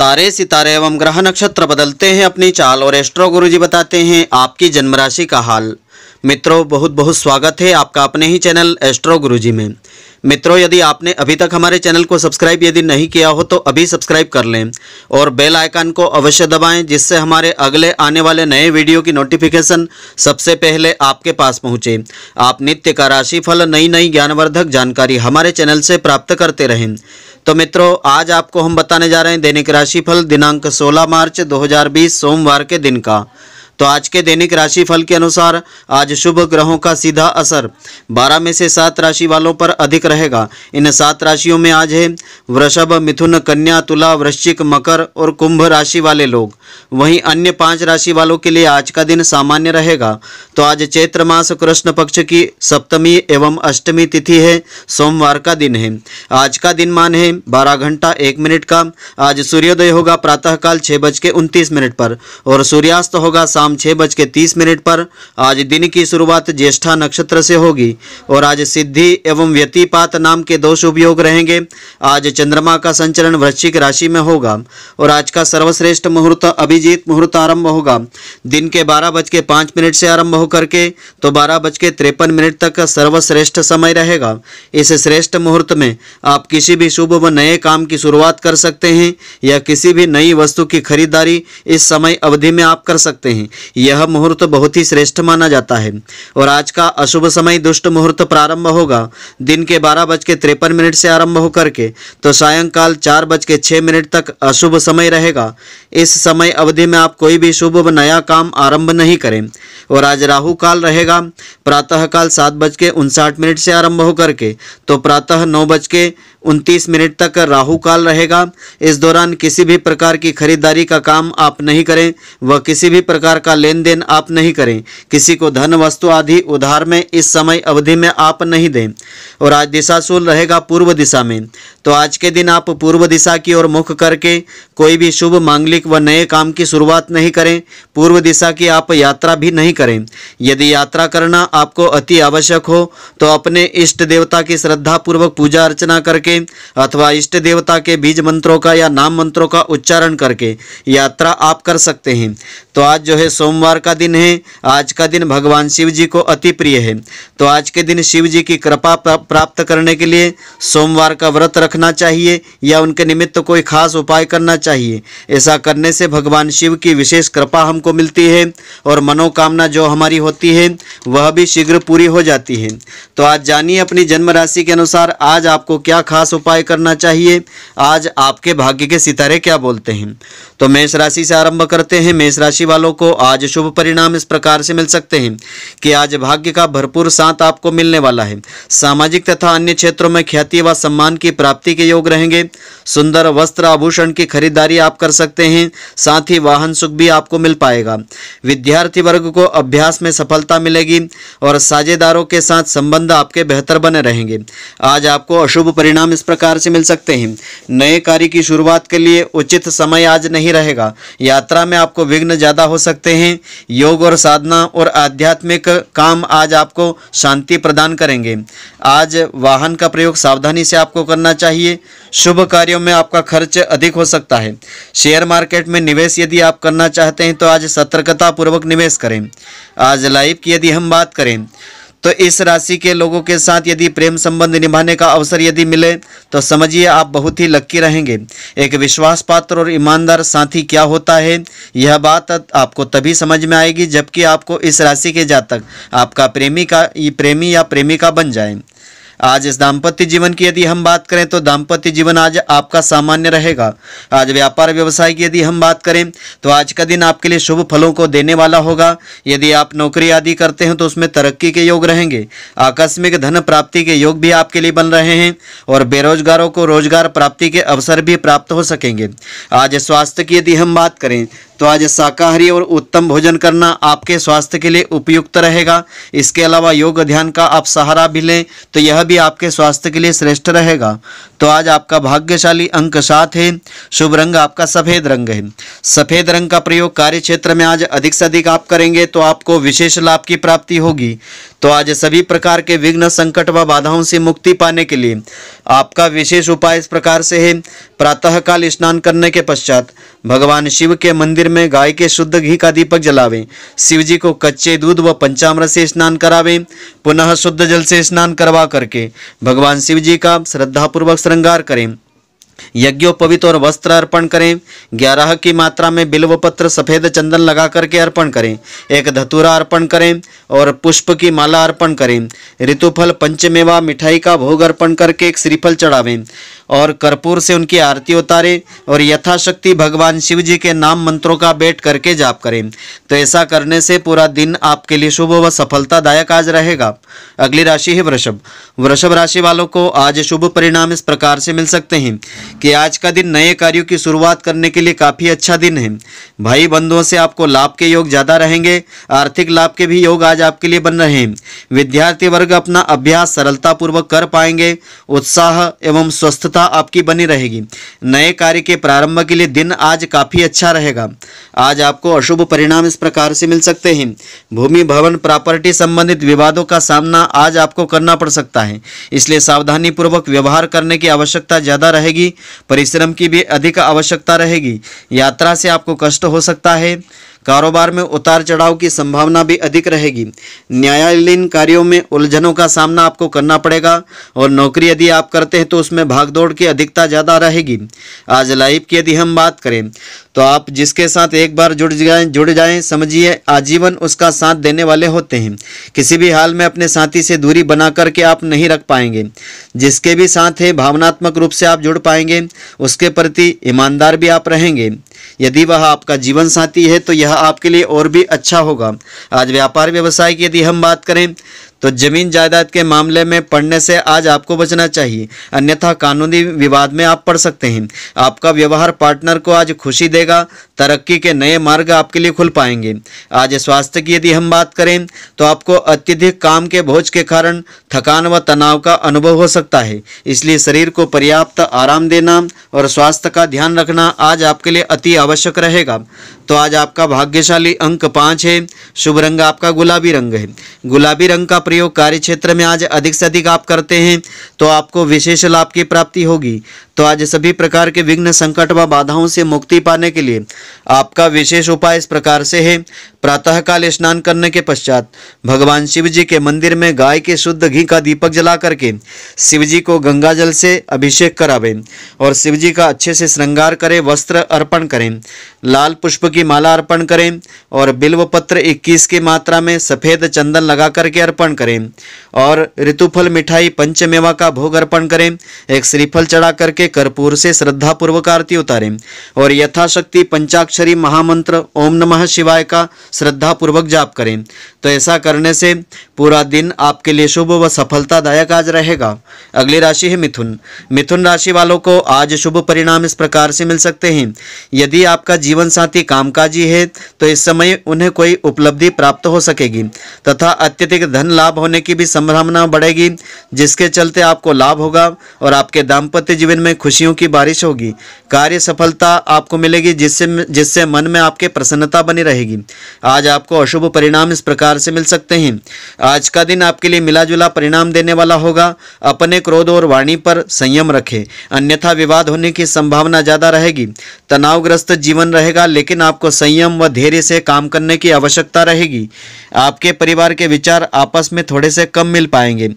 तारे सितारे एवं ग्रह नक्षत्र बदलते हैं अपनी चाल और एस्ट्रो गुरुजी बताते हैं आपकी जन्म राशि का हाल मित्रों बहुत बहुत स्वागत है आपका अपने ही चैनल एस्ट्रो गुरुजी में मित्रों यदि आपने अभी तक हमारे चैनल को सब्सक्राइब यदि नहीं किया हो तो अभी सब्सक्राइब कर लें और बेल आइकन को अवश्य दबाएं जिससे हमारे अगले आने वाले नए वीडियो की नोटिफिकेशन सबसे पहले आपके पास पहुंचे आप नित्य का राशिफल नई नई ज्ञानवर्धक जानकारी हमारे चैनल से प्राप्त करते रहें तो मित्रों आज आपको हम बताने जा रहे हैं दैनिक राशिफल दिनांक सोलह मार्च दो सोमवार के दिन का तो आज के दैनिक राशि फल के अनुसार आज शुभ ग्रहों का सीधा असर बारह में से सात राशि वालों पर अधिक रहेगा इन सात राशियों में आज है वृषभ मिथुन कन्या तुला वृश्चिक मकर और कुंभ राशि वाले लोग वहीं अन्य पांच राशि वालों के लिए आज का दिन सामान्य रहेगा तो आज चैत्र मास कृष्ण पक्ष की सप्तमी एवं अष्टमी तिथि है सोमवार का दिन है आज का दिन मान है बारह घंटा एक मिनट का आज सूर्योदय होगा प्रातःकाल छः बज के उनतीस मिनट पर और सूर्यास्त होगा शाम शाम छः बज के तीस मिनट पर आज दिन की शुरुआत ज्येष्ठा नक्षत्र से होगी और आज सिद्धि एवं व्यतिपात नाम के दोष उपयोग रहेंगे आज चंद्रमा का संचरण वृश्चिक राशि में होगा और आज का सर्वश्रेष्ठ मुहूर्त अभिजीत मुहूर्त आरंभ होगा दिन के बारह बज के पाँच मिनट से आरंभ होकर के तो बारह बज के तिरपन मिनट तक सर्वश्रेष्ठ समय रहेगा इस श्रेष्ठ मुहूर्त में आप किसी भी शुभ व नए काम की शुरुआत कर सकते हैं या किसी भी नई वस्तु की खरीदारी इस समय अवधि में आप कर सकते हैं यह मुहूर्त बहुत ही श्रेष्ठ माना जाता है और आज का अशुभ समय दुष्ट मुहूर्त प्रारंभ होगा दिन के बारह बज के तिरपन मिनट से आरंभ होकर के तो सायंकाल चार बज के छः मिनट तक अशुभ समय रहेगा इस समय अवधि में आप कोई भी शुभ नया काम आरंभ नहीं करें और आज राहु काल रहेगा प्रातःकाल सात बज के उनसाठ मिनट से आरंभ होकर के तो प्रातः नौ बज के उनतीस मिनट तक राहु काल रहेगा इस दौरान किसी भी प्रकार की खरीदारी का काम आप नहीं करें व किसी भी प्रकार का का लेन देन आप नहीं करें किसी को धन वस्तु आदि उधार में इस समय अवधि में आप नहीं दें और आज दिशा दिशाशूल रहेगा पूर्व दिशा में तो आज के दिन आप पूर्व दिशा की ओर मुख करके कोई भी शुभ मांगलिक व नए काम की शुरुआत नहीं करें पूर्व दिशा की आप यात्रा भी नहीं करें यदि यात्रा करना आपको अति आवश्यक हो तो अपने इष्ट देवता की श्रद्धापूर्वक पूजा अर्चना करके अथवा इष्ट देवता के बीज मंत्रों का या नाम मंत्रों का उच्चारण करके यात्रा आप कर सकते हैं तो आज जो है सोमवार का दिन है आज का दिन भगवान शिव जी को अति प्रिय है तो आज के दिन शिव जी की कृपा प्राप्त करने के लिए सोमवार का व्रत रखना चाहिए या उनके निमित्त कोई खास उपाय करना चाहिए ऐसा करने से भगवान शिव की विशेष कृपा हमको मिलती है और मनोकामना जो हमारी होती है वह भी शीघ्र पूरी हो जाती है तो आज जानिए अपनी जन्म राशि के अनुसार आज आपको क्या खास उपाय करना चाहिए आज आपके भाग्य के सितारे क्या बोलते हैं तो मेष राशि से आरंभ करते हैं मेष राशि वालों को आज शुभ परिणाम इस प्रकार से मिल सकते हैं कि आज भाग्य का भरपूर साथ आपको मिलने वाला है सामाजिक तथा अन्य क्षेत्रों में ख्याति व सम्मान की प्राप्ति के योग रहेंगे सुंदर वस्त्र आभूषण की खरीदारी आप कर सकते हैं साथ ही वाहन सुख भी आपको मिल पाएगा विद्यार्थी वर्ग को अभ्यास में सफलता मिलेगी और साझेदारों के साथ संबंध आपके बेहतर बने रहेंगे आज आपको अशुभ परिणाम इस प्रकार से मिल सकते हैं नए कार्य की शुरुआत के लिए उचित समय आज नहीं रहेगा यात्रा में आपको विघ्न ज्यादा ज़्यादा हो सकते हैं योग और साधना और आध्यात्मिक काम आज आपको शांति प्रदान करेंगे आज वाहन का प्रयोग सावधानी से आपको करना चाहिए शुभ कार्यों में आपका खर्च अधिक हो सकता है शेयर मार्केट में निवेश यदि आप करना चाहते हैं तो आज सतर्कतापूर्वक निवेश करें आज लाइफ की यदि हम बात करें तो इस राशि के लोगों के साथ यदि प्रेम संबंध निभाने का अवसर यदि मिले तो समझिए आप बहुत ही लक्की रहेंगे एक विश्वास पात्र और ईमानदार साथी क्या होता है यह बात आपको तभी समझ में आएगी जबकि आपको इस राशि के जातक आपका प्रेमी का प्रेमी या प्रेमिका बन जाए आज इस दाम्पत्य जीवन की यदि हम बात करें तो दाम्पत्य जीवन आज आपका सामान्य रहेगा आज व्यापार व्यवसाय की यदि हम बात करें तो आज का दिन आपके लिए शुभ फलों को देने वाला होगा यदि आप नौकरी आदि करते हैं तो उसमें तरक्की के योग रहेंगे आकस्मिक धन प्राप्ति के योग भी आपके लिए बन रहे हैं और बेरोजगारों को रोजगार प्राप्ति के अवसर भी प्राप्त हो सकेंगे आज स्वास्थ्य की यदि हम बात करें तो आज शाकाहारी और उत्तम भोजन करना आपके स्वास्थ्य के लिए उपयुक्त रहेगा इसके अलावा योग ध्यान का आप सहारा भी लें तो यह भी आपके स्वास्थ्य के लिए श्रेष्ठ रहेगा तो आज आपका भाग्यशाली अंक सात है शुभ रंग आपका सफ़ेद रंग है सफ़ेद रंग का प्रयोग कार्य क्षेत्र में आज अधिक से अधिक आप करेंगे तो आपको विशेष लाभ की प्राप्ति होगी तो आज सभी प्रकार के विघ्न संकट व बाधाओं से मुक्ति पाने के लिए आपका विशेष उपाय इस प्रकार से है प्रातःकाल स्नान करने के पश्चात भगवान शिव के मंदिर मंदिर में गाय के शुद्ध घी का दीपक जलावें शिव जी को कच्चे दूध व पंचामृत से स्नान करावें पुनः शुद्ध जल से स्नान करवा करके भगवान शिव जी का श्रद्धापूर्वक श्रृंगार करें यज्ञोपवित और वस्त्र अर्पण करें ग्यारह की मात्रा में बिल्व पत्र सफेद चंदन लगा करके अर्पण करें एक धतुरा अर्पण करें और पुष्प की माला अर्पण करें ऋतुफल पंचमेवा मिठाई का भोग अर्पण करके एक श्रीफल चढ़ावें और कर्पूर से उनकी आरती उतारें और यथाशक्ति भगवान शिव जी के नाम मंत्रों का बैठ करके जाप करें तो ऐसा करने से पूरा दिन आपके लिए शुभ व सफलतादायक आज रहेगा अगली राशि है वृषभ वृषभ राशि वालों को आज शुभ परिणाम इस प्रकार से मिल सकते हैं कि आज का दिन नए कार्यों की शुरुआत करने के लिए काफ़ी अच्छा दिन है भाई बंधुओं से आपको लाभ के योग ज़्यादा रहेंगे आर्थिक लाभ के भी योग आज आपके लिए बन रहे हैं विद्यार्थी वर्ग अपना अभ्यास सरलतापूर्वक कर पाएंगे उत्साह एवं स्वस्थता आपकी बनी रहेगी नए कार्य के प्रारंभ के लिए दिन आज काफ़ी अच्छा रहेगा आज आपको अशुभ परिणाम इस प्रकार से मिल सकते हैं भूमि भवन प्रॉपर्टी संबंधित विवादों का सामना आज आपको करना पड़ सकता है इसलिए सावधानीपूर्वक व्यवहार करने की आवश्यकता ज़्यादा रहेगी परिश्रम की भी अधिक आवश्यकता रहेगी यात्रा से आपको कष्ट हो सकता है कारोबार में उतार चढ़ाव की संभावना भी अधिक रहेगी न्यायालयीन कार्यों में उलझनों का सामना आपको करना पड़ेगा और नौकरी यदि आप करते हैं तो उसमें भागदौड़ की अधिकता ज़्यादा रहेगी आज लाइफ की यदि हम बात करें तो आप जिसके साथ एक बार जुड़ जाए जुड़ जाए समझिए आजीवन उसका साथ देने वाले होते हैं किसी भी हाल में अपने साथी से दूरी बना करके आप नहीं रख पाएंगे जिसके भी साथ है भावनात्मक रूप से आप जुड़ पाएंगे उसके प्रति ईमानदार भी आप रहेंगे यदि वह आपका जीवन साथी है तो यह आपके लिए और भी अच्छा होगा आज व्यापार व्यवसाय की यदि हम बात करें तो जमीन जायदाद के मामले में पढ़ने से आज आपको बचना चाहिए अन्यथा कानूनी विवाद में आप पढ़ सकते हैं आपका व्यवहार पार्टनर को आज खुशी देगा तरक्की के नए मार्ग आपके लिए खुल पाएंगे आज स्वास्थ्य की यदि हम बात करें तो आपको अत्यधिक काम के बोझ के कारण थकान व तनाव का अनुभव हो सकता है इसलिए शरीर को पर्याप्त आराम देना और स्वास्थ्य का ध्यान रखना आज आपके लिए अति आवश्यक रहेगा तो आज आपका भाग्यशाली अंक पाँच है शुभ रंग आपका गुलाबी रंग है गुलाबी रंग का प्रयोग कार्य क्षेत्र में आज अधिक से अधिक आप करते हैं तो आपको विशेष लाभ की प्राप्ति होगी तो आज सभी प्रकार के विघ्न संकट व बाधाओं से मुक्ति पाने के लिए आपका विशेष उपाय इस प्रकार से है प्रातःकाल स्नान करने के पश्चात भगवान शिव जी के मंदिर में गाय के शुद्ध घी का दीपक जला करके शिव जी को गंगा जल से अभिषेक करावें और शिव जी का अच्छे से श्रृंगार करें वस्त्र अर्पण करें लाल पुष्प की माला अर्पण करें और बिल्व पत्र इक्कीस की मात्रा में सफ़ेद चंदन लगा करके अर्पण करें और ऋतुफल मिठाई पंचमेवा का भोग अर्पण करें एक श्रीफल चढ़ा करके कर्पूर से श्रद्धापूर्वक आरती उतारें और यथाशक्ति पंचाक्षरी महामंत्र ओम नमः शिवाय का श्रद्धापूर्वक जाप करें तो ऐसा करने से पूरा दिन आपके लिए शुभ व सफलतादायक आज रहेगा अगली राशि है मिथुन मिथुन राशि वालों को आज शुभ परिणाम इस प्रकार से मिल सकते हैं यदि आपका जीवन साथी कामकाजी है तो इस समय उन्हें कोई उपलब्धि प्राप्त हो सकेगी तथा अत्यधिक धन लाभ लाभ होने की भी संभावना बढ़ेगी जिसके चलते आपको लाभ होगा और आपके दाम्पत्य जीवन में खुशियों की बारिश होगी कार्य सफलता आपको मिलेगी जिससे जिससे मन में आपके प्रसन्नता बनी रहेगी आज आपको अशुभ परिणाम इस प्रकार से मिल सकते हैं आज का दिन आपके लिए मिला जुला परिणाम देने वाला होगा अपने क्रोध और वाणी पर संयम रखें अन्यथा विवाद होने की संभावना ज़्यादा रहेगी तनावग्रस्त जीवन रहेगा लेकिन आपको संयम व धैर्य से काम करने की आवश्यकता रहेगी आपके परिवार के विचार आपस में में थोड़े से कम मिल पाएंगे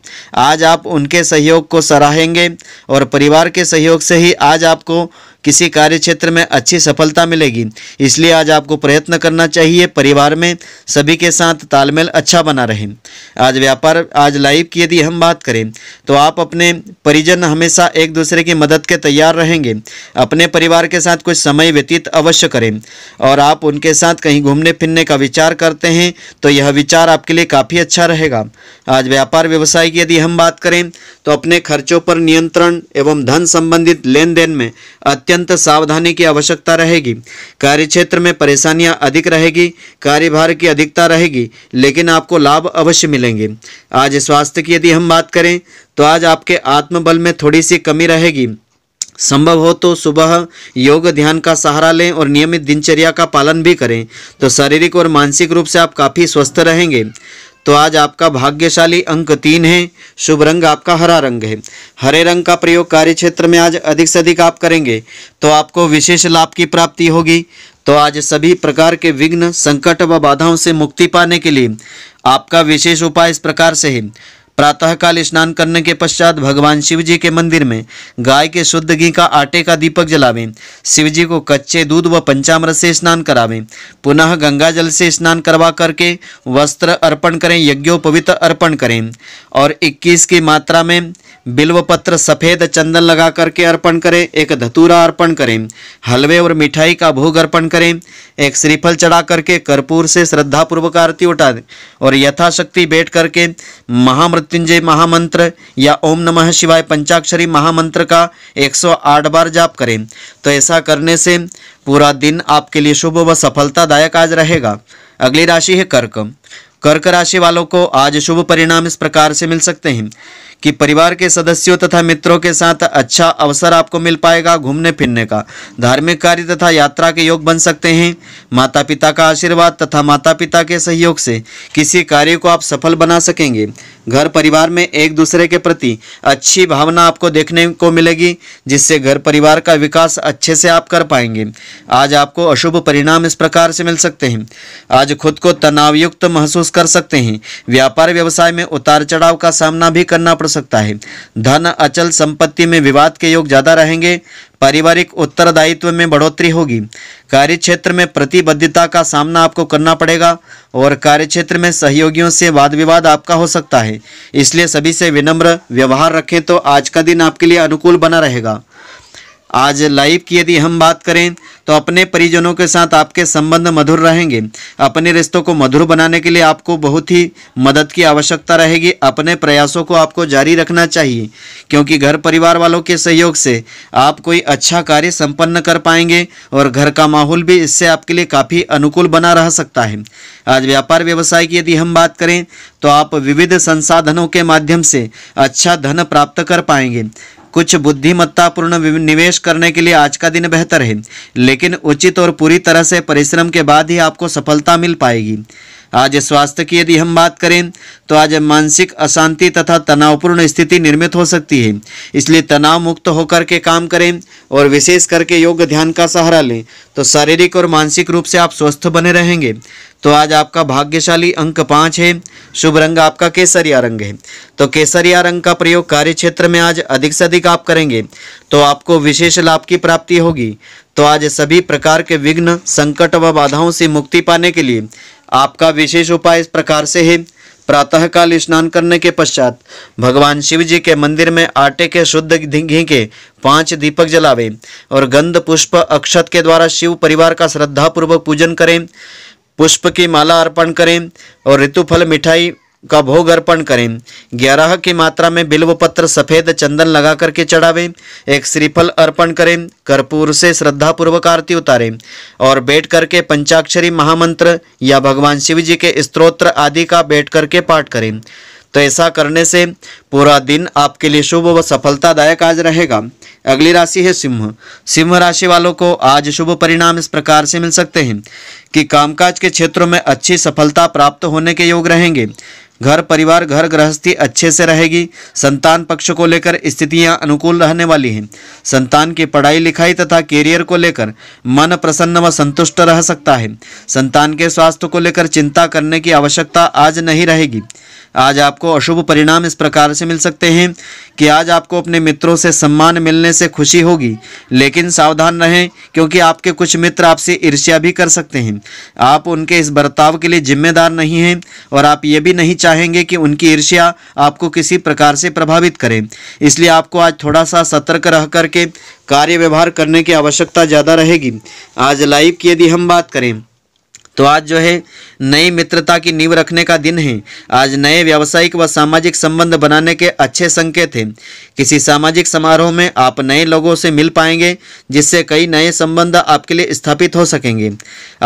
आज आप उनके सहयोग को सराहेंगे और परिवार के सहयोग से ही आज आपको किसी कार्य क्षेत्र में अच्छी सफलता मिलेगी इसलिए आज आपको प्रयत्न करना चाहिए परिवार में सभी के साथ तालमेल अच्छा बना रहे आज व्यापार आज लाइव की यदि हम बात करें तो आप अपने परिजन हमेशा एक दूसरे की मदद के तैयार रहेंगे अपने परिवार के साथ कुछ समय व्यतीत अवश्य करें और आप उनके साथ कहीं घूमने फिरने का विचार करते हैं तो यह विचार आपके लिए काफ़ी अच्छा रहेगा आज व्यापार व्यवसाय की यदि हम बात करें तो अपने खर्चों पर नियंत्रण एवं धन संबंधित लेन देन में अत्य अत्यंत सावधानी की आवश्यकता रहेगी कार्य क्षेत्र में परेशानियां अधिक रहेगी कार्यभार की अधिकता रहेगी लेकिन आपको लाभ अवश्य मिलेंगे आज स्वास्थ्य की यदि हम बात करें तो आज आपके आत्मबल में थोड़ी सी कमी रहेगी संभव हो तो सुबह योग ध्यान का सहारा लें और नियमित दिनचर्या का पालन भी करें तो शारीरिक और मानसिक रूप से आप काफ़ी स्वस्थ रहेंगे तो आज आपका भाग्यशाली अंक तीन है शुभ रंग आपका हरा रंग है हरे रंग का प्रयोग कार्य क्षेत्र में आज अधिक से अधिक आप करेंगे तो आपको विशेष लाभ की प्राप्ति होगी तो आज सभी प्रकार के विघ्न संकट व बाधाओं से मुक्ति पाने के लिए आपका विशेष उपाय इस प्रकार से है प्रातःकाल स्नान करने के पश्चात भगवान शिव जी के मंदिर में गाय के शुद्ध घी का आटे का दीपक जलावें शिव जी को कच्चे दूध व पंचामृत से स्नान करावें पुनः गंगा जल से स्नान करवा करके वस्त्र अर्पण करें यज्ञोपवित अर्पण करें और 21 की मात्रा में बिल्व पत्र सफेद चंदन लगा करके अर्पण करें एक धतूरा अर्पण करें हलवे और मिठाई का भोग अर्पण करें एक श्रीफल चढ़ा करके कर्पूर से श्रद्धापूर्वक आरती उठा दें और यथाशक्ति बैठ करके महामृत्युंजय महामंत्र या ओम नमः शिवाय पंचाक्षरी महामंत्र का 108 बार जाप करें तो ऐसा करने से पूरा दिन आपके लिए शुभ व सफलतादायक आज रहेगा अगली राशि है कर्क कर्क राशि वालों को आज शुभ परिणाम इस प्रकार से मिल सकते हैं कि परिवार के सदस्यों तथा मित्रों के साथ अच्छा अवसर आपको मिल पाएगा घूमने फिरने का धार्मिक कार्य तथा यात्रा के योग बन सकते हैं माता पिता का आशीर्वाद तथा माता पिता के सहयोग से किसी कार्य को आप सफल बना सकेंगे घर परिवार में एक दूसरे के प्रति अच्छी भावना आपको देखने को मिलेगी जिससे घर परिवार का विकास अच्छे से आप कर पाएंगे आज आपको अशुभ परिणाम इस प्रकार से मिल सकते हैं आज खुद को तनावयुक्त महसूस कर सकते हैं व्यापार व्यवसाय में उतार चढ़ाव का सामना भी करना पड़ सकता है धन अचल संपत्ति में विवाद के योग ज़्यादा रहेंगे पारिवारिक उत्तरदायित्व में बढ़ोतरी होगी कार्य क्षेत्र में प्रतिबद्धता का सामना आपको करना पड़ेगा और कार्यक्षेत्र में सहयोगियों से वाद विवाद आपका हो सकता है इसलिए सभी से विनम्र व्यवहार रखें तो आज का दिन आपके लिए अनुकूल बना रहेगा आज लाइफ की यदि हम बात करें तो अपने परिजनों के साथ आपके संबंध मधुर रहेंगे अपने रिश्तों को मधुर बनाने के लिए आपको बहुत ही मदद की आवश्यकता रहेगी अपने प्रयासों को आपको जारी रखना चाहिए क्योंकि घर परिवार वालों के सहयोग से आप कोई अच्छा कार्य संपन्न कर पाएंगे और घर का माहौल भी इससे आपके लिए काफ़ी अनुकूल बना रह सकता है आज व्यापार व्यवसाय की यदि हम बात करें तो आप विविध संसाधनों के माध्यम से अच्छा धन प्राप्त कर पाएंगे कुछ बुद्धिमत्तापूर्ण निवेश करने के लिए आज का दिन बेहतर है लेकिन उचित और पूरी तरह से परिश्रम के बाद ही आपको सफलता मिल पाएगी आज स्वास्थ्य की यदि हम बात करें तो आज मानसिक अशांति तथा तनावपूर्ण स्थिति निर्मित हो सकती है इसलिए तनाव मुक्त होकर के काम करें और विशेष करके योग ध्यान का सहारा लें तो शारीरिक और मानसिक रूप से आप स्वस्थ बने रहेंगे तो आज आपका भाग्यशाली अंक पाँच है शुभ रंग आपका केसरिया रंग है तो केसरिया रंग का प्रयोग कार्य क्षेत्र में आज अधिक से अधिक आप करेंगे तो आपको विशेष लाभ की प्राप्ति होगी तो आज सभी प्रकार के विघ्न संकट व बाधाओं से मुक्ति पाने के लिए आपका विशेष उपाय इस प्रकार से है प्रातःकाल स्नान करने के पश्चात भगवान शिव जी के मंदिर में आटे के शुद्ध घी के पांच दीपक जलावे और गंध पुष्प अक्षत के द्वारा शिव परिवार का श्रद्धापूर्वक पूजन करें पुष्प की माला अर्पण करें और ऋतुफल मिठाई का भोग अर्पण करें ग्यारह की मात्रा में बिल्व पत्र सफेद चंदन लगा करके चढ़ावें एक श्रीफल अर्पण करें कर्पूर से श्रद्धा पूर्वक आरती उतारें और बैठ करके पंचाक्षरी महामंत्र या भगवान शिव जी के स्त्रोत्र आदि का बैठ करके पाठ करें तो ऐसा करने से पूरा दिन आपके लिए शुभ व सफलतादायक आज रहेगा अगली राशि है सिंह सिंह राशि वालों को आज शुभ परिणाम इस प्रकार से मिल सकते हैं कि कामकाज के क्षेत्रों में अच्छी सफलता प्राप्त होने के योग रहेंगे घर परिवार घर गृहस्थी अच्छे से रहेगी संतान पक्ष को लेकर स्थितियां अनुकूल रहने वाली हैं संतान की पढ़ाई लिखाई तथा कैरियर को लेकर मन प्रसन्न व संतुष्ट रह सकता है संतान के स्वास्थ्य को लेकर चिंता करने की आवश्यकता आज नहीं रहेगी आज आपको अशुभ परिणाम इस प्रकार से मिल सकते हैं कि आज आपको अपने मित्रों से सम्मान मिलने से खुशी होगी लेकिन सावधान रहें क्योंकि आपके कुछ मित्र आपसे ईर्ष्या भी कर सकते हैं आप उनके इस बर्ताव के लिए जिम्मेदार नहीं हैं और आप ये भी नहीं चाहेंगे कि उनकी ईर्ष्या आपको किसी प्रकार से प्रभावित करे इसलिए आपको आज थोड़ा सा सतर्क रह करके कार्य व्यवहार करने की आवश्यकता ज़्यादा रहेगी आज लाइव की यदि हम बात करें तो आज जो है नई मित्रता की नींव रखने का दिन है आज नए व्यावसायिक व सामाजिक संबंध बनाने के अच्छे संकेत हैं किसी सामाजिक समारोह में आप नए लोगों से मिल पाएंगे जिससे कई नए संबंध आपके लिए स्थापित हो सकेंगे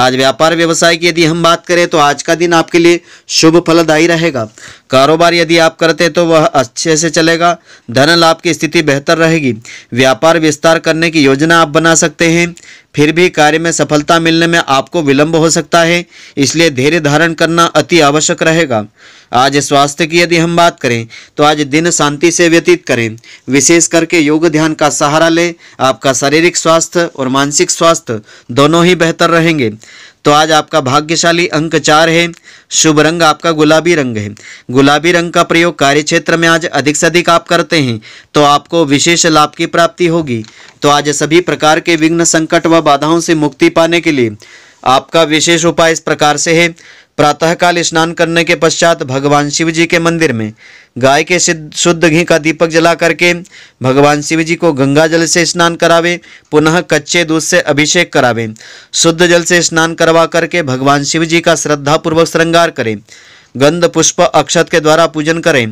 आज व्यापार व्यवसाय की यदि हम बात करें तो आज का दिन आपके लिए शुभ फलदायी रहेगा कारोबार यदि आप करते तो वह अच्छे से चलेगा धन लाभ की स्थिति बेहतर रहेगी व्यापार विस्तार करने की योजना आप बना सकते हैं फिर भी कार्य में सफलता मिलने में आपको विलंब हो सकता है इसलिए धैर्य धारण करना अति आवश्यक रहेगा आज स्वास्थ्य की यदि हम बात करें तो आज दिन शांति से व्यतीत करें विशेष करके योग ध्यान का सहारा लें आपका शारीरिक स्वास्थ्य और मानसिक स्वास्थ्य दोनों ही बेहतर रहेंगे तो आज आपका भाग्यशाली अंक चार है शुभ रंग आपका गुलाबी रंग है गुलाबी रंग का प्रयोग कार्य क्षेत्र में आज अधिक से अधिक आप करते हैं तो आपको विशेष लाभ की प्राप्ति होगी तो आज सभी प्रकार के विघ्न संकट व बाधाओं से मुक्ति पाने के लिए आपका विशेष उपाय इस प्रकार से है प्रातःकाल स्नान करने के पश्चात भगवान शिव जी के मंदिर में गाय के शुद्ध घी का दीपक जला करके भगवान शिव जी को गंगा जल से स्नान करावे पुनः कच्चे दूध से अभिषेक करावे शुद्ध जल से स्नान करवा करके भगवान शिव जी का श्रद्धापूर्वक श्रृंगार करें गंध पुष्प अक्षत के द्वारा पूजन करें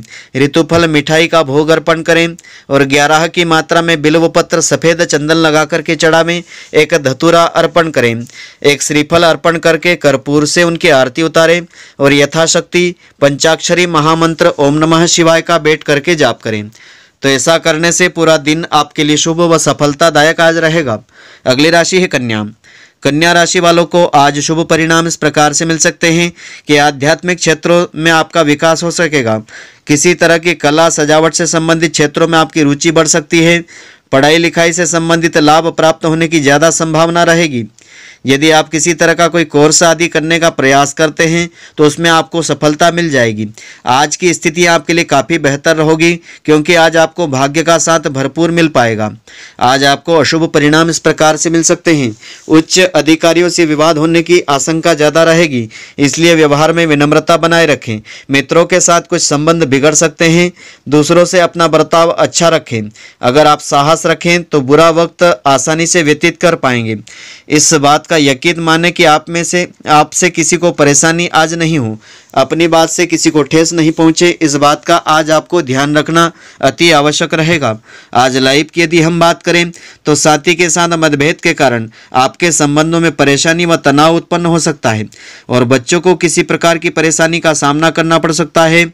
ऋतुफल मिठाई का भोग अर्पण करें और ग्यारह की मात्रा में बिल्व पत्र सफ़ेद चंदन लगा करके चढ़ावें एक धतुरा अर्पण करें एक श्रीफल अर्पण करके कर्पूर से उनकी आरती उतारें और यथाशक्ति पंचाक्षरी महामंत्र ओम नमः शिवाय का बैठ करके जाप करें तो ऐसा करने से पूरा दिन आपके लिए शुभ व सफलतादायक आज रहेगा अगली राशि है कन्या कन्या राशि वालों को आज शुभ परिणाम इस प्रकार से मिल सकते हैं कि आध्यात्मिक क्षेत्रों में आपका विकास हो सकेगा किसी तरह की कला सजावट से संबंधित क्षेत्रों में आपकी रुचि बढ़ सकती है पढ़ाई लिखाई से संबंधित लाभ प्राप्त होने की ज़्यादा संभावना रहेगी यदि आप किसी तरह का कोई कोर्स आदि करने का प्रयास करते हैं तो उसमें आपको सफलता मिल जाएगी आज की स्थिति आपके लिए काफ़ी बेहतर रहोगी क्योंकि आज आपको भाग्य का साथ भरपूर मिल पाएगा आज आपको अशुभ परिणाम इस प्रकार से मिल सकते हैं उच्च अधिकारियों से विवाद होने की आशंका ज़्यादा रहेगी इसलिए व्यवहार में विनम्रता बनाए रखें मित्रों के साथ कुछ संबंध बिगड़ सकते हैं दूसरों से अपना बर्ताव अच्छा रखें अगर आप साहस रखें तो बुरा वक्त आसानी से व्यतीत कर पाएंगे इस बात का यकीन माने कि आप में से आपसे किसी को परेशानी आज नहीं हो अपनी बात से किसी को ठेस नहीं पहुंचे इस बात का आज आपको ध्यान रखना अति आवश्यक रहेगा आज लाइफ की यदि हम बात करें तो साथी के साथ मतभेद के कारण आपके संबंधों में परेशानी व तनाव उत्पन्न हो सकता है और बच्चों को किसी प्रकार की परेशानी का सामना करना पड़ सकता है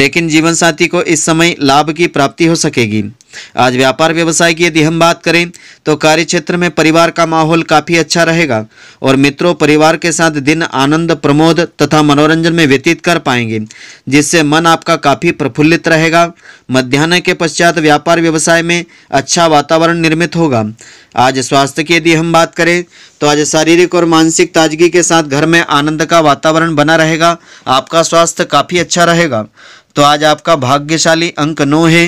लेकिन जीवन साथी को इस समय लाभ की प्राप्ति हो सकेगी आज व्यापार व्यवसाय की यदि हम बात करें तो कार्य क्षेत्र में परिवार का माहौल काफ़ी अच्छा रहेगा और मित्रों परिवार के साथ दिन आनंद प्रमोद तथा मनोरंजन में व्यतीत कर पाएंगे जिससे मन आपका काफ़ी प्रफुल्लित रहेगा मध्यान्ह के पश्चात व्यापार व्यवसाय में अच्छा वातावरण निर्मित होगा आज स्वास्थ्य की यदि हम बात करें तो आज शारीरिक और मानसिक ताजगी के साथ घर में आनंद का वातावरण बना रहेगा आपका स्वास्थ्य काफ़ी अच्छा रहेगा तो आज आपका भाग्यशाली अंक नौ है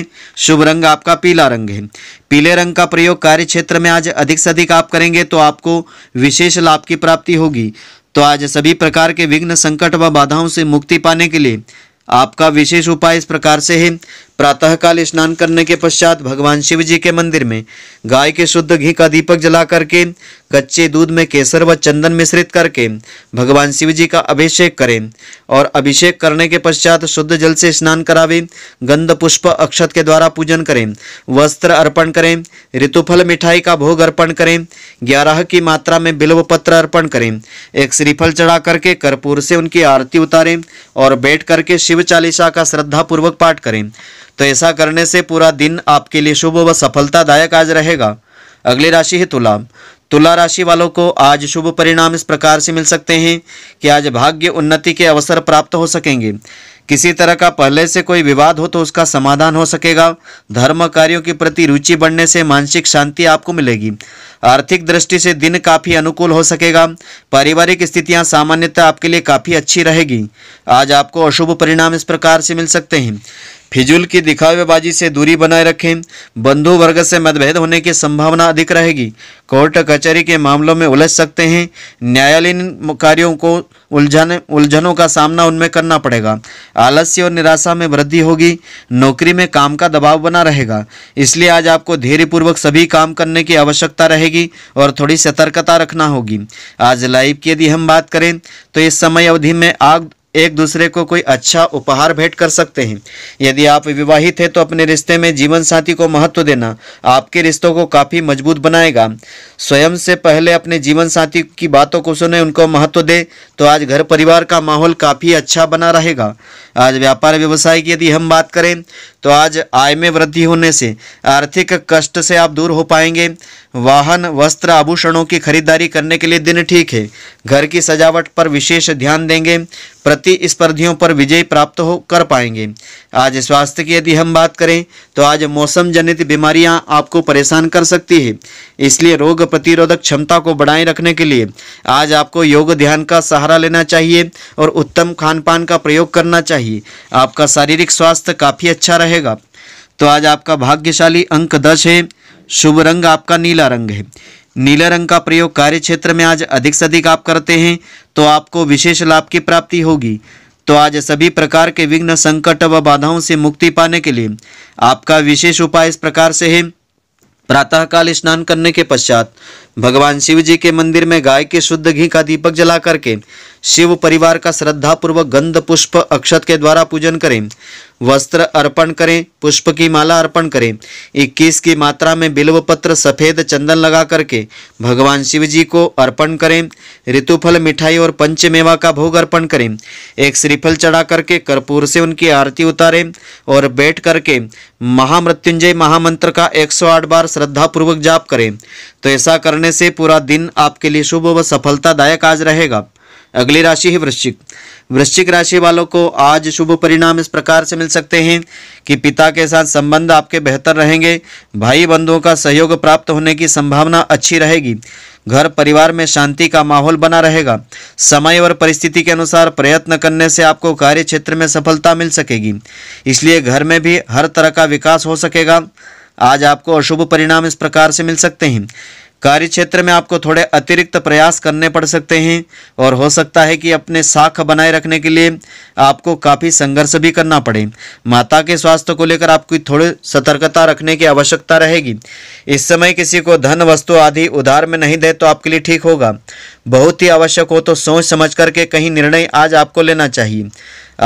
शुभ रंग आपका पीला रंग है पीले रंग का प्रयोग कार्य क्षेत्र में आज अधिक से अधिक आप करेंगे तो आपको विशेष लाभ की प्राप्ति होगी तो आज सभी प्रकार के विघ्न संकट व बाधाओं से मुक्ति पाने के लिए आपका विशेष उपाय इस प्रकार से है प्रातःकाल स्नान करने के पश्चात भगवान शिव जी के मंदिर में गाय के शुद्ध घी का दीपक जला करके कच्चे दूध में केसर व चंदन मिश्रित करके भगवान शिव जी का अभिषेक करें और अभिषेक करने के पश्चात शुद्ध जल से स्नान करावे गंध पुष्प अक्षत के द्वारा पूजन करें वस्त्र अर्पण करें ऋतुफल मिठाई का भोग अर्पण करें ग्यारह की मात्रा में बिल्व पत्र अर्पण करें एक श्रीफल चढ़ा करके कर्पूर से उनकी आरती उतारें और बैठ करके शिव चालीसा का श्रद्धापूर्वक पाठ करें तो ऐसा करने से पूरा दिन आपके लिए शुभ व सफलतादायक आज रहेगा अगली राशि है तुला तुला राशि वालों को आज शुभ परिणाम इस प्रकार से मिल सकते हैं कि आज भाग्य उन्नति के अवसर प्राप्त हो सकेंगे किसी तरह का पहले से कोई विवाद हो तो उसका समाधान हो सकेगा धर्म कार्यों के प्रति रुचि बढ़ने से मानसिक शांति आपको मिलेगी आर्थिक दृष्टि से दिन काफ़ी अनुकूल हो सकेगा पारिवारिक स्थितियां सामान्यतः आपके लिए काफ़ी अच्छी रहेगी आज आपको अशुभ परिणाम इस प्रकार से मिल सकते हैं फिजूल की दिखावेबाजी से दूरी बनाए रखें बंधु वर्ग से मतभेद होने की संभावना अधिक रहेगी कोर्ट कचहरी के मामलों में उलझ सकते हैं न्यायालयीन कार्यों को उलझन उलझनों का सामना उनमें करना पड़ेगा आलस्य और निराशा में वृद्धि होगी नौकरी में काम का दबाव बना रहेगा इसलिए आज आपको धैर्यपूर्वक सभी काम करने की आवश्यकता रहेगी और थोड़ी सतर्कता रखना होगी आज लाइव की यदि हम बात करें तो इस समय अवधि में आग एक दूसरे को कोई अच्छा उपहार भेंट कर सकते हैं यदि आप विवाहित हैं तो अपने रिश्ते में जीवन साथी को महत्व देना आपके रिश्तों को काफ़ी मजबूत बनाएगा स्वयं से पहले अपने जीवन साथी की बातों को सुने उनको महत्व दे तो आज घर परिवार का माहौल काफ़ी अच्छा बना रहेगा आज व्यापार व्यवसाय की यदि हम बात करें तो आज आय में वृद्धि होने से आर्थिक कष्ट से आप दूर हो पाएंगे वाहन वस्त्र आभूषणों की खरीदारी करने के लिए दिन ठीक है घर की सजावट पर विशेष ध्यान देंगे प्रतिस्पर्धियों पर विजय प्राप्त हो कर पाएंगे आज स्वास्थ्य की यदि हम बात करें तो आज मौसम जनित बीमारियां आपको परेशान कर सकती है इसलिए रोग प्रतिरोधक क्षमता को बढ़ाए रखने के लिए आज आपको योग ध्यान का सहारा लेना चाहिए और उत्तम खान पान का प्रयोग करना चाहिए आपका शारीरिक स्वास्थ्य काफ़ी अच्छा रहे रहेगा तो आज आपका भाग्यशाली अंक दस है शुभ रंग आपका नीला रंग है नीला रंग का प्रयोग कार्य क्षेत्र में आज अधिक से अधिक आप करते हैं तो आपको विशेष लाभ की प्राप्ति होगी तो आज सभी प्रकार के विघ्न संकट व बाधाओं से मुक्ति पाने के लिए आपका विशेष उपाय इस प्रकार से है प्रातःकाल स्नान करने के पश्चात भगवान शिव जी के मंदिर में गाय के शुद्ध घी का दीपक जला करके शिव परिवार का श्रद्धापूर्वक गंध पुष्प अक्षत के द्वारा पूजन करें वस्त्र अर्पण करें पुष्प की माला अर्पण करें 21 की मात्रा में बिल्व पत्र सफेद चंदन लगा करके भगवान शिव जी को अर्पण करें ऋतुफल मिठाई और पंचमेवा का भोग अर्पण करें एक श्रीफल चढ़ा करके कर्पूर से उनकी आरती उतारें और बैठ करके महामृत्युंजय महामंत्र का 108 बार श्रद्धापूर्वक जाप करें तो ऐसा करने से पूरा दिन आपके लिए शुभ व सफलतादायक आज रहेगा अगली राशि है वृश्चिक वृश्चिक राशि वालों को आज शुभ परिणाम इस प्रकार से मिल सकते हैं कि पिता के साथ संबंध आपके बेहतर रहेंगे भाई बंधुओं का सहयोग प्राप्त होने की संभावना अच्छी रहेगी घर परिवार में शांति का माहौल बना रहेगा समय और परिस्थिति के अनुसार प्रयत्न करने से आपको कार्य क्षेत्र में सफलता मिल सकेगी इसलिए घर में भी हर तरह का विकास हो सकेगा आज आपको अशुभ परिणाम इस प्रकार से मिल सकते हैं कार्य क्षेत्र में आपको थोड़े अतिरिक्त प्रयास करने पड़ सकते हैं और हो सकता है कि अपने साख बनाए रखने के लिए आपको काफ़ी संघर्ष भी करना पड़े माता के स्वास्थ्य को लेकर आपकी थोड़ी सतर्कता रखने की आवश्यकता रहेगी इस समय किसी को धन वस्तु आदि उधार में नहीं दे तो आपके लिए ठीक होगा बहुत ही आवश्यक हो तो सोच समझ करके कहीं निर्णय आज आपको लेना चाहिए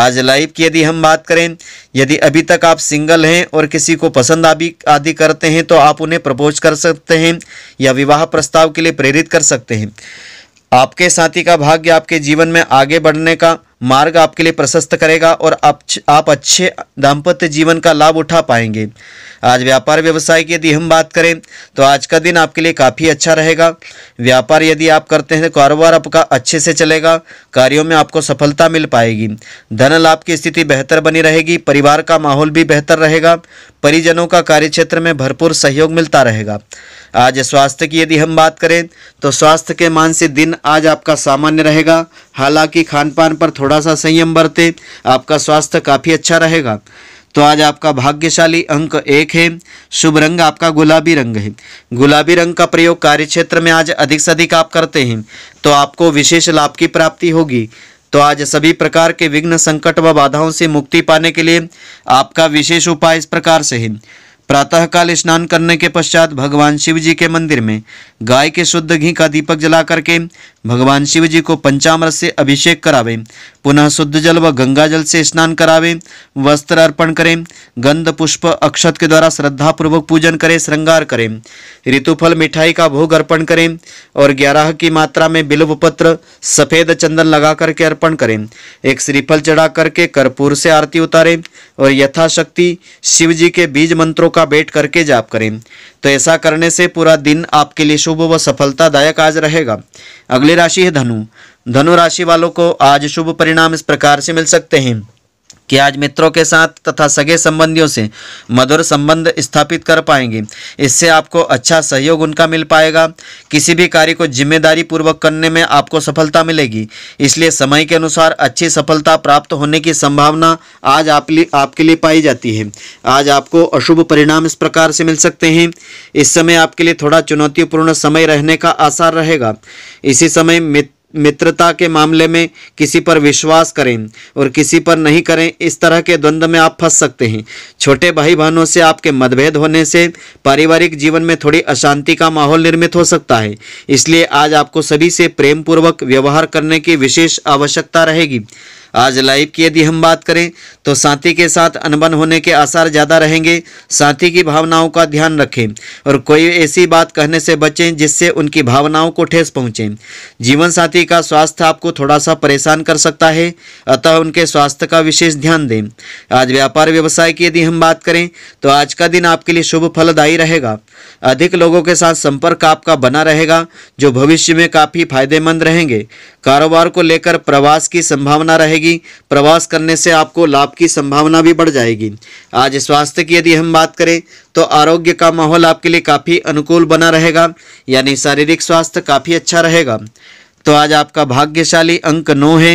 आज लाइव की यदि हम बात करें यदि अभी तक आप सिंगल हैं और किसी को पसंद आदि आदि करते हैं तो आप उन्हें प्रपोज कर सकते हैं या विवाह प्रस्ताव के लिए प्रेरित कर सकते हैं आपके साथी का भाग्य आपके जीवन में आगे बढ़ने का मार्ग आपके लिए प्रशस्त करेगा और आप आप अच्छे दाम्पत्य जीवन का लाभ उठा पाएंगे आज व्यापार व्यवसाय की यदि हम बात करें तो आज का दिन आपके लिए काफ़ी अच्छा रहेगा व्यापार यदि आप करते हैं तो कारोबार आपका अच्छे से चलेगा कार्यों में आपको सफलता मिल पाएगी धन लाभ की स्थिति बेहतर बनी रहेगी परिवार का माहौल भी बेहतर रहेगा परिजनों का कार्यक्षेत्र में भरपूर सहयोग मिलता रहेगा आज स्वास्थ्य की यदि हम बात करें तो स्वास्थ्य के मान से दिन आज आपका सामान्य रहेगा हालांकि खान पान पर थोड़ा सा संयम बरते आपका स्वास्थ्य काफ़ी अच्छा रहेगा तो आज आपका भाग्यशाली अंक एक है शुभ रंग आपका गुलाबी रंग है गुलाबी रंग का प्रयोग कार्य क्षेत्र में आज अधिक से अधिक आप करते हैं तो आपको विशेष लाभ की प्राप्ति होगी तो आज सभी प्रकार के विघ्न संकट व बाधाओं से मुक्ति पाने के लिए आपका विशेष उपाय इस प्रकार से है प्रातःकाल स्नान करने के पश्चात भगवान शिव जी के मंदिर में गाय के शुद्ध घी का दीपक जला करके भगवान शिव जी को पंचामृत से अभिषेक करावे पुनः शुद्ध जल व गंगा जल से स्नान करावे वस्त्र अर्पण करें गंध पुष्प अक्षत के द्वारा श्रद्धापूर्वक पूजन करें श्रृंगार करें ऋतुफल मिठाई का भोग अर्पण करें और ग्यारह की मात्रा में बिल्व पत्र सफेद चंदन लगा करके अर्पण करें एक श्रीफल चढ़ा करके कर्पूर से आरती उतारें और यथाशक्ति शिव जी के बीज मंत्रों का बैठ करके जाप करें तो ऐसा करने से पूरा दिन आपके लिए शुभ व सफलतादायक आज रहेगा अगली राशि है धनु धनु राशि वालों को आज शुभ परिणाम इस प्रकार से मिल सकते हैं कि आज मित्रों के साथ तथा सगे संबंधियों से मधुर संबंध स्थापित कर पाएंगे इससे आपको अच्छा सहयोग उनका मिल पाएगा किसी भी कार्य को जिम्मेदारी पूर्वक करने में आपको सफलता मिलेगी इसलिए समय के अनुसार अच्छी सफलता प्राप्त होने की संभावना आज आप लिए आपके लिए पाई जाती है आज आपको अशुभ परिणाम इस प्रकार से मिल सकते हैं इस समय आपके लिए थोड़ा चुनौतीपूर्ण समय रहने का आसार रहेगा इसी समय मित्र मित्रता के मामले में किसी पर विश्वास करें और किसी पर नहीं करें इस तरह के द्वंद्व में आप फंस सकते हैं छोटे भाई बहनों से आपके मतभेद होने से पारिवारिक जीवन में थोड़ी अशांति का माहौल निर्मित हो सकता है इसलिए आज आपको सभी से प्रेम पूर्वक व्यवहार करने की विशेष आवश्यकता रहेगी आज लाइव की यदि हम बात करें तो साथी के साथ अनबन होने के आसार ज़्यादा रहेंगे साथी की भावनाओं का ध्यान रखें और कोई ऐसी बात कहने से बचें जिससे उनकी भावनाओं को ठेस पहुँचें जीवन साथी का स्वास्थ्य आपको थोड़ा सा परेशान कर सकता है अतः उनके स्वास्थ्य का विशेष ध्यान दें आज व्यापार व्यवसाय की यदि हम बात करें तो आज का दिन आपके लिए शुभ फलदायी रहेगा अधिक लोगों के साथ संपर्क आपका बना रहेगा जो भविष्य में काफ़ी फायदेमंद रहेंगे कारोबार को लेकर प्रवास की संभावना रहेगी प्रवास करने से आपको लाभ की संभावना भी बढ़ जाएगी आज स्वास्थ्य की यदि हम बात करें तो आरोग्य का माहौल आपके लिए काफ़ी अनुकूल बना रहेगा यानी शारीरिक स्वास्थ्य काफ़ी अच्छा रहेगा तो आज आपका भाग्यशाली अंक नौ है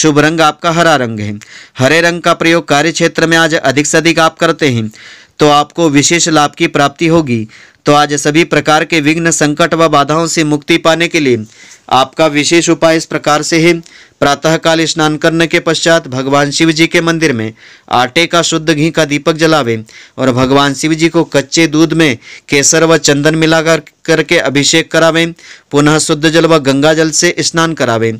शुभ रंग आपका हरा रंग है हरे रंग का प्रयोग कार्य क्षेत्र में आज अधिक से अधिक आप करते हैं तो आपको विशेष लाभ की प्राप्ति होगी तो आज सभी प्रकार के विघ्न संकट व बाधाओं से मुक्ति पाने के लिए आपका विशेष उपाय इस प्रकार से है प्रातःकाल स्नान करने के पश्चात भगवान शिव जी के मंदिर में आटे का शुद्ध घी का दीपक जलावे और भगवान शिव जी को कच्चे दूध में केसर व चंदन मिलाकर करके अभिषेक करावें पुनः शुद्ध जल व गंगा जल से स्नान करावें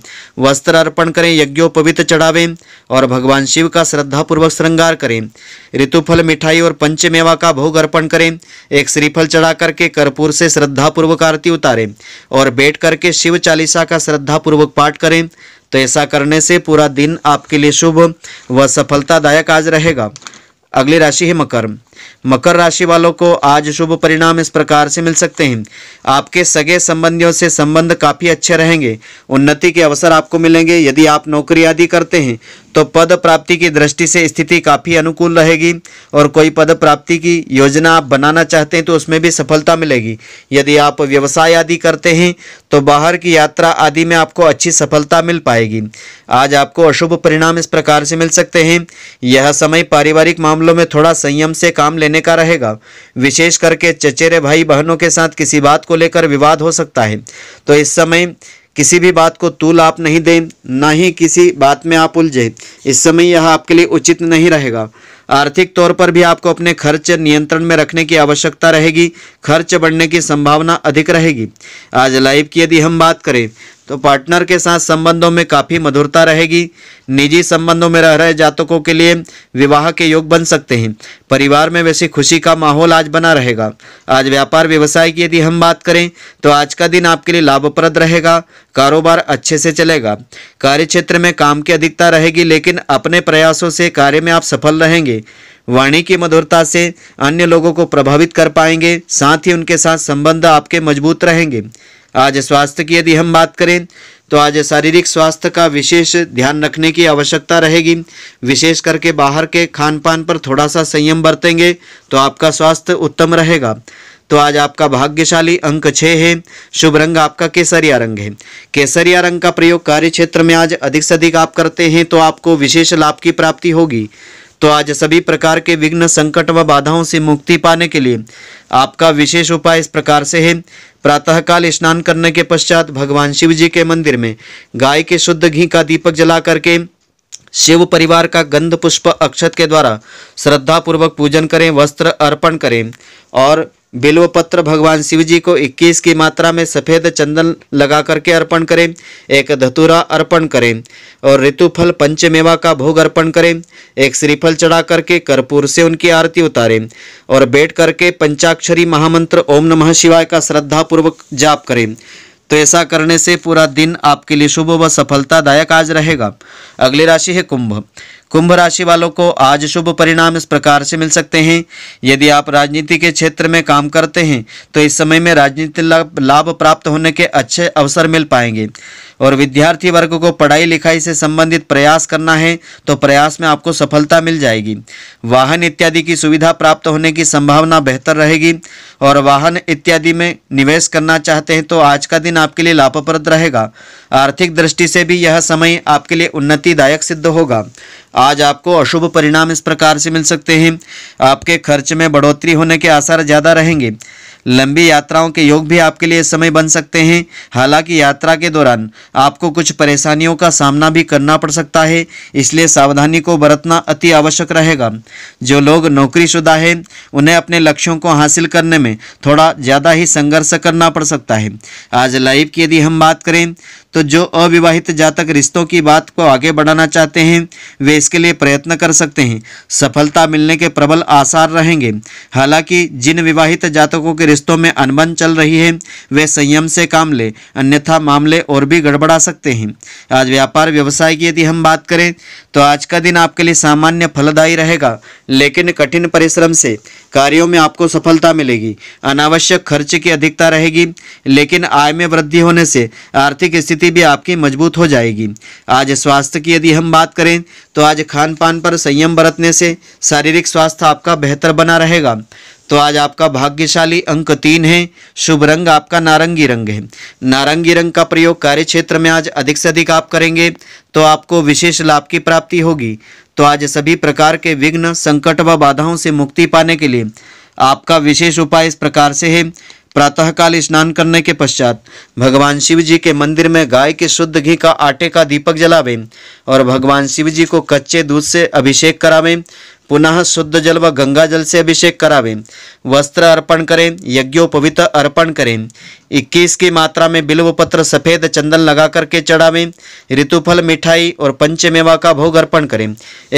वस्त्र अर्पण करें यज्ञोपवित चढ़ावें और भगवान शिव का श्रद्धापूर्वक श्रृंगार करें ऋतुफल मिठाई और पंचमेवा का भोग अर्पण करें एक श्रीफल चढ़ा जा करके कर्पूर से श्रद्धापूर्वक आरती उतारें और बैठ करके शिव चालीसा का श्रद्धापूर्वक पाठ करें तो ऐसा करने से पूरा दिन आपके लिए शुभ व सफलतादायक आज रहेगा अगली राशि है मकर मकर राशि वालों को आज शुभ परिणाम इस प्रकार से मिल सकते हैं आपके सगे संबंधियों से संबंध काफ़ी अच्छे रहेंगे उन्नति के अवसर आपको मिलेंगे यदि आप नौकरी आदि करते हैं तो पद प्राप्ति की दृष्टि से स्थिति काफ़ी अनुकूल रहेगी और कोई पद प्राप्ति की योजना आप बनाना चाहते हैं तो उसमें भी सफलता मिलेगी यदि आप व्यवसाय आदि करते हैं तो बाहर की यात्रा आदि में आपको अच्छी सफलता मिल पाएगी आज आपको अशुभ परिणाम इस प्रकार से मिल सकते हैं यह समय पारिवारिक मामलों में थोड़ा संयम से काम नाम लेने का रहेगा विशेष करके चचेरे भाई बहनों के साथ किसी बात को लेकर विवाद हो सकता है तो इस समय किसी भी बात को तूल आप नहीं दें ना ही किसी बात में आप उलझे इस समय यह आपके लिए उचित नहीं रहेगा आर्थिक तौर पर भी आपको अपने खर्च नियंत्रण में रखने की आवश्यकता रहेगी खर्च बढ़ने की संभावना अधिक रहेगी आज लाइव की यदि हम बात करें तो पार्टनर के साथ संबंधों में काफ़ी मधुरता रहेगी निजी संबंधों में रह रहे जातकों के लिए विवाह के योग बन सकते हैं परिवार में वैसे खुशी का माहौल आज बना रहेगा आज व्यापार व्यवसाय की यदि हम बात करें तो आज का दिन आपके लिए लाभप्रद रहेगा कारोबार अच्छे से चलेगा कार्य क्षेत्र में काम की अधिकता रहेगी लेकिन अपने प्रयासों से कार्य में आप सफल रहेंगे वाणी की मधुरता से अन्य लोगों को प्रभावित कर पाएंगे साथ ही उनके साथ संबंध आपके मजबूत रहेंगे आज स्वास्थ्य की यदि हम बात करें तो आज शारीरिक स्वास्थ्य का विशेष ध्यान रखने की आवश्यकता रहेगी विशेष करके बाहर के खान पान पर थोड़ा सा संयम बरतेंगे तो आपका स्वास्थ्य उत्तम रहेगा तो आज आपका भाग्यशाली अंक छः है शुभ रंग आपका केसरिया रंग है केसरिया रंग का प्रयोग कार्य क्षेत्र में आज अधिक से अधिक आप करते हैं तो आपको विशेष लाभ की प्राप्ति होगी तो आज सभी प्रकार के विघ्न संकट व बाधाओं से मुक्ति पाने के लिए आपका विशेष उपाय इस प्रकार से है प्रातःकाल स्नान करने के पश्चात भगवान शिव जी के मंदिर में गाय के शुद्ध घी का दीपक जला करके शिव परिवार का गंध पुष्प अक्षत के द्वारा श्रद्धापूर्वक पूजन करें वस्त्र अर्पण करें और पत्र भगवान शिव जी को 21 की मात्रा में सफ़ेद चंदन लगा करके अर्पण करें एक धतूरा अर्पण करें और ऋतुफल पंचमेवा का भोग अर्पण करें एक श्रीफल चढ़ा करके कर्पूर से उनकी आरती उतारें और बैठ करके पंचाक्षरी महामंत्र ओम नमः शिवाय का श्रद्धापूर्वक जाप करें तो ऐसा करने से पूरा दिन आपके लिए शुभ व सफलतादायक आज रहेगा अगली राशि है कुंभ कुंभ राशि वालों को आज शुभ परिणाम इस प्रकार से मिल सकते हैं यदि आप राजनीति के क्षेत्र में काम करते हैं तो इस समय में राजनीति लाभ प्राप्त होने के अच्छे अवसर मिल पाएंगे और विद्यार्थी वर्ग को पढ़ाई लिखाई से संबंधित प्रयास करना है तो प्रयास में आपको सफलता मिल जाएगी वाहन इत्यादि की सुविधा प्राप्त होने की संभावना बेहतर रहेगी और वाहन इत्यादि में निवेश करना चाहते हैं तो आज का दिन आपके लिए लाभप्रद रहेगा आर्थिक दृष्टि से भी यह समय आपके लिए उन्नतिदायक सिद्ध होगा आज आपको अशुभ परिणाम इस प्रकार से मिल सकते हैं आपके खर्च में बढ़ोतरी होने के आसार ज़्यादा रहेंगे लंबी यात्राओं के योग भी आपके लिए समय बन सकते हैं हालांकि यात्रा के दौरान आपको कुछ परेशानियों का सामना भी करना पड़ सकता है इसलिए सावधानी को बरतना अति आवश्यक रहेगा जो लोग नौकरीशुदा हैं उन्हें अपने लक्ष्यों को हासिल करने में थोड़ा ज़्यादा ही संघर्ष करना पड़ सकता है आज लाइव की यदि हम बात करें तो जो अविवाहित जातक रिश्तों की बात को आगे बढ़ाना चाहते हैं वे इसके लिए प्रयत्न कर सकते हैं सफलता मिलने के प्रबल आसार रहेंगे हालांकि जिन विवाहित जातकों के रिश्तों में अनबन चल रही है वे संयम से काम ले अन्यथा मामले और भी गड़बड़ा सकते हैं आज व्यापार व्यवसाय की यदि हम बात करें तो आज का दिन आपके लिए सामान्य फलदायी रहेगा लेकिन कठिन परिश्रम से कार्यों में आपको सफलता मिलेगी अनावश्यक खर्च की अधिकता रहेगी लेकिन आय में वृद्धि होने से आर्थिक स्थिति भी आपकी मजबूत हो जाएगी आज स्वास्थ्य की यदि हम बात करें तो आज खान पान पर संयम बरतने से शारीरिक स्वास्थ्य आपका बेहतर बना रहेगा तो आज आपका भाग्यशाली अंक तीन है शुभ रंग आपका नारंगी रंग है नारंगी रंग का प्रयोग कार्य क्षेत्र में आज अधिक से अधिक आप करेंगे तो आपको विशेष लाभ की प्राप्ति होगी तो आज सभी प्रकार के विघ्न संकट व बाधाओं से मुक्ति पाने के लिए आपका विशेष उपाय इस प्रकार से है प्रातःकाल स्नान करने के पश्चात भगवान शिव जी के मंदिर में गाय के शुद्ध घी का आटे का दीपक जलावें और भगवान शिव जी को कच्चे दूध से अभिषेक करावें पुनः शुद्ध जल व गंगा जल से अभिषेक करावें वस्त्र अर्पण करें यज्ञोपवित अर्पण करें इक्कीस की मात्रा में बिल्व पत्र सफ़ेद चंदन लगा करके चढ़ावें ऋतुफल मिठाई और पंचमेवा का भोग अर्पण करें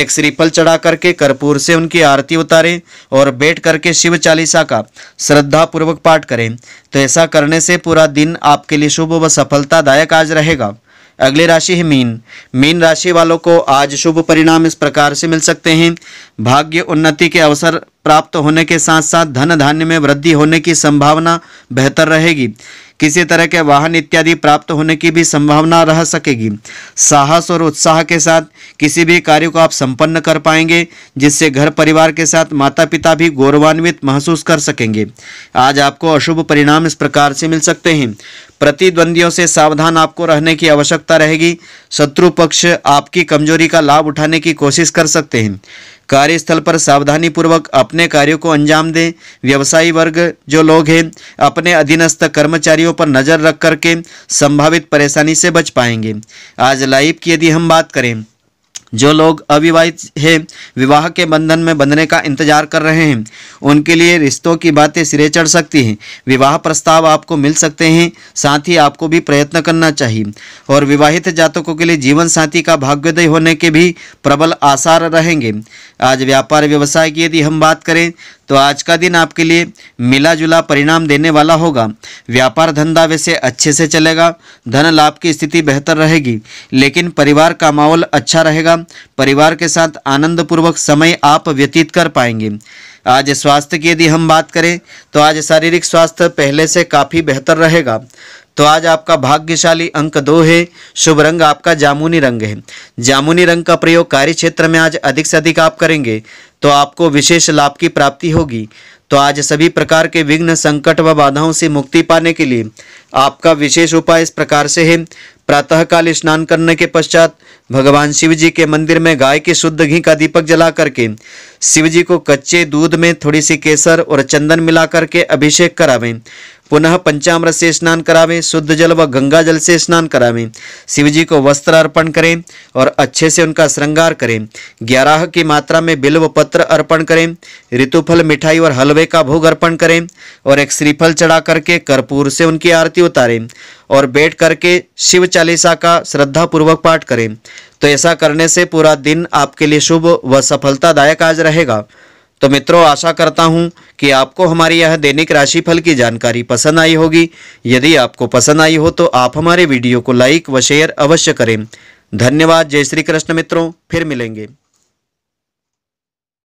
एक श्रीफल चढ़ा करके कर्पूर से उनकी आरती उतारें और बैठ करके शिव चालीसा का श्रद्धापूर्वक पाठ करें तो ऐसा करने से पूरा दिन आपके लिए शुभ व सफलतादायक आज रहेगा अगली राशि है मीन मीन राशि वालों को आज शुभ परिणाम इस प्रकार से मिल सकते हैं भाग्य उन्नति के अवसर प्राप्त होने के साथ साथ धन धान्य में वृद्धि होने की संभावना बेहतर रहेगी किसी तरह के वाहन इत्यादि प्राप्त होने की भी संभावना रह सकेगी साहस और उत्साह के साथ किसी भी कार्य को आप संपन्न कर पाएंगे जिससे घर परिवार के साथ माता पिता भी गौरवान्वित महसूस कर सकेंगे आज आपको अशुभ परिणाम इस प्रकार से मिल सकते हैं प्रतिद्वंदियों से सावधान आपको रहने की आवश्यकता रहेगी शत्रु पक्ष आपकी कमजोरी का लाभ उठाने की कोशिश कर सकते हैं कार्यस्थल पर सावधानी पूर्वक अपने कार्यों को अंजाम दें व्यवसायी वर्ग जो लोग हैं अपने अधीनस्थ कर्मचारियों पर नज़र रख करके संभावित परेशानी से बच पाएंगे आज लाइव की यदि हम बात करें जो लोग अविवाहित हैं विवाह के बंधन में बंधने का इंतजार कर रहे हैं उनके लिए रिश्तों की बातें सिरे चढ़ सकती हैं विवाह प्रस्ताव आपको मिल सकते हैं साथ ही आपको भी प्रयत्न करना चाहिए और विवाहित जातकों के लिए जीवन साथी का भाग्योदय होने के भी प्रबल आसार रहेंगे आज व्यापार व्यवसाय की यदि हम बात करें तो आज का दिन आपके लिए मिला जुला परिणाम देने वाला होगा व्यापार धंधा वैसे अच्छे से चलेगा धन लाभ की स्थिति बेहतर रहेगी लेकिन परिवार का माहौल अच्छा रहेगा परिवार के साथ आनंदपूर्वक समय आप व्यतीत कर पाएंगे आज स्वास्थ्य की यदि हम बात करें तो आज शारीरिक स्वास्थ्य पहले से काफ़ी बेहतर रहेगा तो आज आपका भाग्यशाली अंक दो है शुभ रंग आपका जामुनी रंग है जामुनी रंग का प्रयोग कार्य क्षेत्र में आज अधिक से अधिक आप करेंगे तो आपको विशेष लाभ की प्राप्ति होगी तो आज सभी प्रकार के विघ्न संकट व बाधाओं से मुक्ति पाने के लिए आपका विशेष उपाय इस प्रकार से है प्रातःकाल स्नान करने के पश्चात भगवान शिव जी के मंदिर में गाय के शुद्ध घी का दीपक जला करके शिव जी को कच्चे दूध में थोड़ी सी केसर और चंदन मिला करके अभिषेक करावें पुनः पंचामृत से स्नान करावें शुद्ध जल व गंगा जल से स्नान करावें शिव जी को वस्त्र अर्पण करें और अच्छे से उनका श्रृंगार करें ग्यारह की मात्रा में बिल्व पत्र अर्पण करें ऋतुफल मिठाई और हलवे का भोग अर्पण करें और एक श्रीफल चढ़ा करके कर्पूर से उनकी आरती उतारें और बैठ करके शिव चालीसा का श्रद्धापूर्वक पाठ करें तो ऐसा करने से पूरा दिन आपके लिए शुभ व सफलतादायक आज रहेगा तो मित्रों आशा करता हूँ कि आपको हमारी यह दैनिक राशिफल की जानकारी पसंद आई होगी यदि आपको पसंद आई हो तो आप हमारे वीडियो को लाइक व शेयर अवश्य करें धन्यवाद जय श्री कृष्ण मित्रों फिर मिलेंगे